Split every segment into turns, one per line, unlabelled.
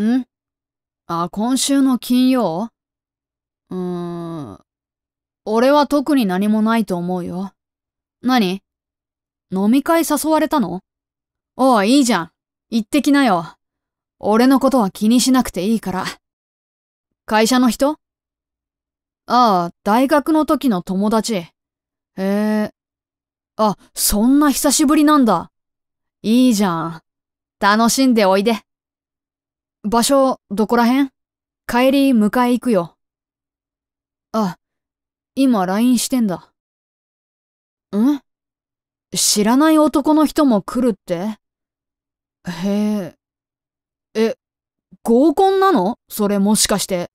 んあ、今週の金曜うーん。俺は特に何もないと思うよ。何飲み会誘われたのおう、いいじゃん。行ってきなよ。俺のことは気にしなくていいから。会社の人ああ、大学の時の友達。へえ。あ、そんな久しぶりなんだ。いいじゃん。楽しんでおいで。場所、どこらへん帰り、迎え行くよ。あ、今 LINE してんだ。ん知らない男の人も来るってへえ。え、合コンなのそれもしかして。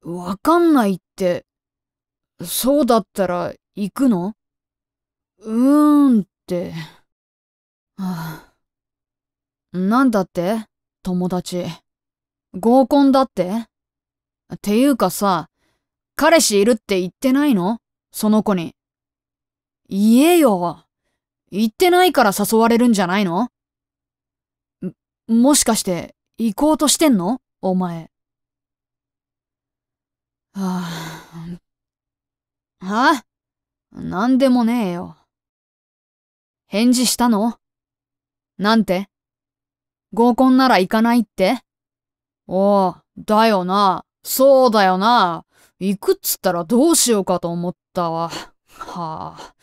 わかんないって。そうだったら行くのうーんって。はあ、なんだって友達。合コンだってていうかさ、彼氏いるって言ってないのその子に。言えよ。言ってないから誘われるんじゃないのもしかして、行こうとしてんのお前。はあ、はあ、なんでもねえよ。返事したのなんて合コンなら行かないっておおだよな。そうだよな。行くっつったらどうしようかと思ったわ。はあ。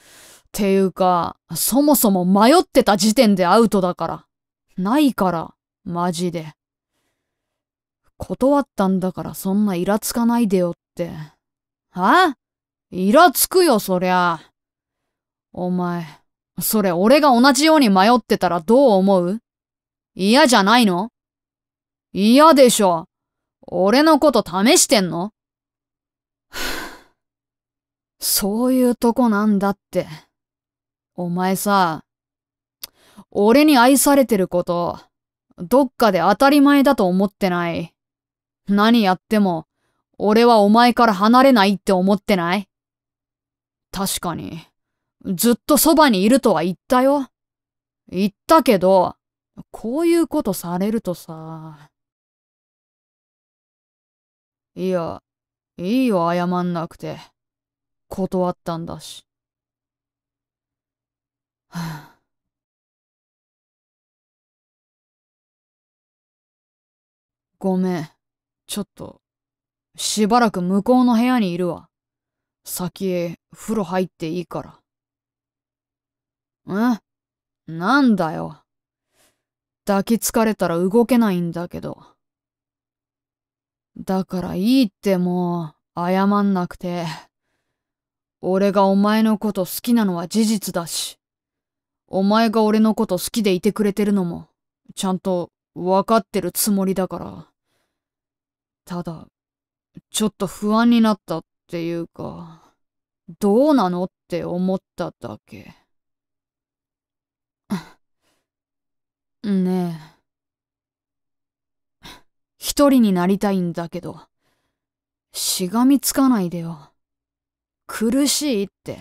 ていうか、そもそも迷ってた時点でアウトだから。ないから、マジで。断ったんだからそんなイラつかないでよって。はあイラつくよ、そりゃ。お前、それ俺が同じように迷ってたらどう思う嫌じゃないの嫌でしょ。俺のこと試してんのそういうとこなんだって。お前さ、俺に愛されてること、どっかで当たり前だと思ってない。何やっても、俺はお前から離れないって思ってない確かに、ずっとそばにいるとは言ったよ。言ったけど、こういうことされるとさ。いや、いいよ謝んなくて。断ったんだし。ごめん。ちょっと、しばらく向こうの部屋にいるわ。先へ風呂入っていいから。んなんだよ。抱きつかれたら動けないんだけど。だからいいってもう、謝んなくて。俺がお前のこと好きなのは事実だし、お前が俺のこと好きでいてくれてるのも、ちゃんと分かってるつもりだから。ただ、ちょっと不安になったっていうか、どうなのって思っただけ。ねえ。一人になりたいんだけど、しがみつかないでよ。苦しいって。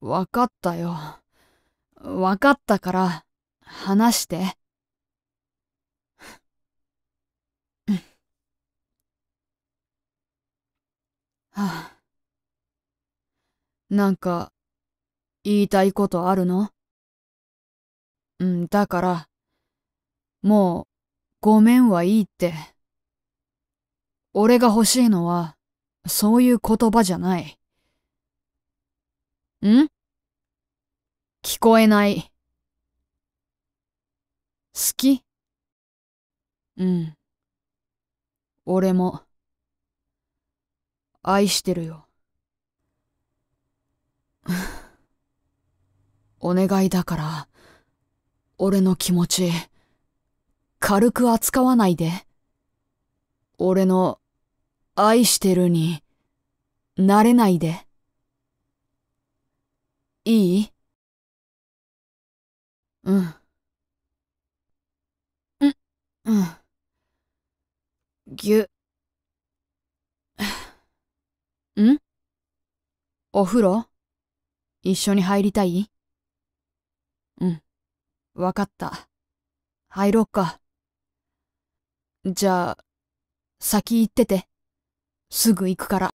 わかったよ。わかったから、話して。はあ、なんか、言いたいことあるのうん、だから、もう、ごめんはいいって。俺が欲しいのは、そういう言葉じゃない。ん聞こえない。好きうん。俺も、愛してるよ。お願いだから、俺の気持ち、軽く扱わないで。俺の、愛してるに、なれないで。いいうん。うん、うん。ぎゅ。んお風呂一緒に入りたいうん。わかった。入ろうか。じゃあ、先行ってて。すぐ行くから。